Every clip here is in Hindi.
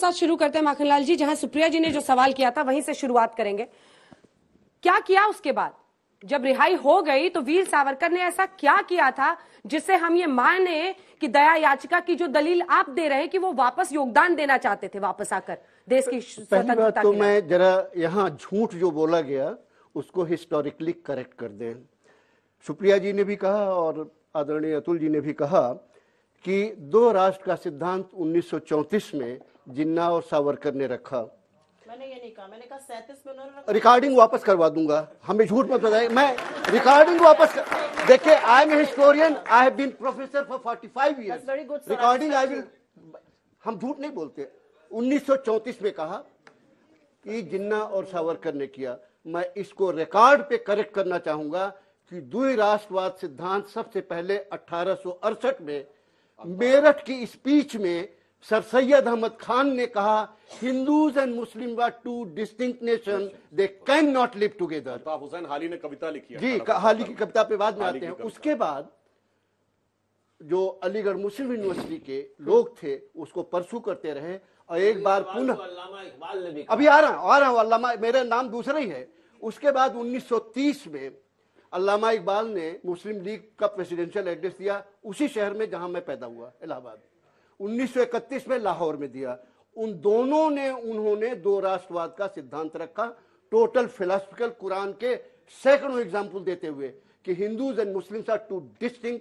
साथ शुरू करते हैं माखनलाल जी जहां सुप्रिया जी ने जो सवाल किया था वहीं से शुरुआत करेंगे क्या किया उसके बाद जब रिहाई हो गई तो वीर सावरकर ने ऐसा क्या किया था जिससे हम ये माने कि दया याचिका की जो दलील आप दे रहे हैं कि वो वापस योगदान देना चाहते थे वापस आकर देश की पहली बात तो मैं जरा यहाँ झूठ जो बोला गया उसको हिस्टोरिकली करेक्ट कर दें सुप्रिया जी ने भी कहा और आदरणीय अतुल जी ने भी कहा कि दो राष्ट्र का सिद्धांत 1934 में जिन्ना और सावरकर ने रखा मैंने ये नहीं कहा मैंने कहा सैंतीस में उन्होंने रिकॉर्डिंग वापस करवा दूंगा हमें झूठ मत बताए मैं रिकॉर्डिंग वापस कर... देखिए I am historian I have been professor for forty five year recording I will हम झूठ नहीं बोलते 1934 में कहा कि जिन्ना और सावरकर ने किया मैं इसको रिकॉर्ड पे करेक्ट करना चाहूंगा कि दुई राष्ट्रवाद सिद्धांत सबसे पहले अठारह में मेरठ की स्पीच में सर सैयद अहमद खान ने कहा Hindus and Muslim are two distinct nation they can not live Altaf Hussain Hali ने कविता लिखी है। जी हाली की कविता पे बाद में आते हैं। उसके बाद जो अलीगढ़ मुस्लिम यूनिवर्सिटी के लोग थे उसको परसू करते रहे और एक बार पुनः अभी आ रहा आ रहा हूँ अल्लामा मेरा नाम दूसरा ही है उसके बाद 1930 में अल्लामा इकबाल ने मुस्लिम लीग का प्रेसिडेंशियल एड्रेस दिया उसी शहर में जहां मैं पैदा हुआ इलाहाबाद 1931 में लाहौर में दिया उन दोनों ने उन्होंने दो राष्ट्रवाद का सिद्धांत रखा टोटल फिलोसफिकल कुरान के सैकड़ों एग्जाम्पल देते हुए कि Hindus and Muslims are two distinct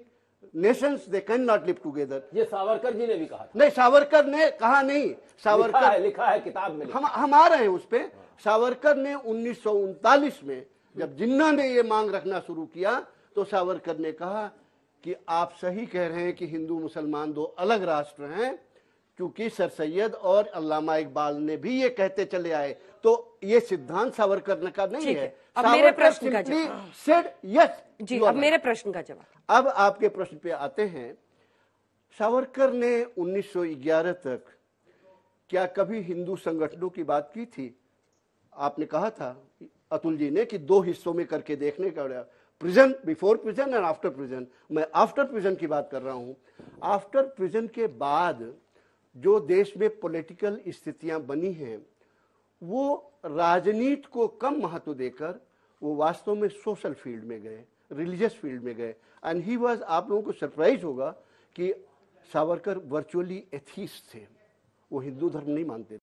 nations they can not live together ये सावरकर जी ने भी कहा नहीं सावरकर ने कहा नहीं सावरकर लिखा है, लिखा है किताब में हम हम आ रहे हैं उस पर सावरकर ने उन्नीस में जब जिन्ना ने ये मांग रखना शुरू किया तो सावरकर ने कहा कि आप सही कह रहे हैं कि हिंदू मुसलमान दो अलग राष्ट्र हैं क्योंकि सर सैयद और अल्लामा इकबाल ने भी ये कहते चले आए तो ये सिद्धांत सावरकर का नहीं है अब मेरे प्रश्न का जवाब यस हाँ। जी अब मेरे प्रश्न का जवाब अब आपके प्रश्न पे आते हैं सावरकर ने 1911 तक क्या कभी हिंदू संगठनों की बात की थी आपने कहा था अतुल जी ने कि दो हिस्सों में करके देखने का prison before prison and after prison मैं आफ्टर प्रिजन की बात कर रहा हूँ आफ्टर प्रिजन के बाद जो देश में पॉलिटिकल स्थितियां बनी हैं वो राजनीति को कम महत्व देकर वो वास्तव में सोशल फील्ड में गए रिलीजियस फील्ड में गए एंड ही वाज आप लोगों को सरप्राइज होगा कि सावरकर वर्चुअली एथीस्ट थे वो हिंदू धर्म नहीं मानते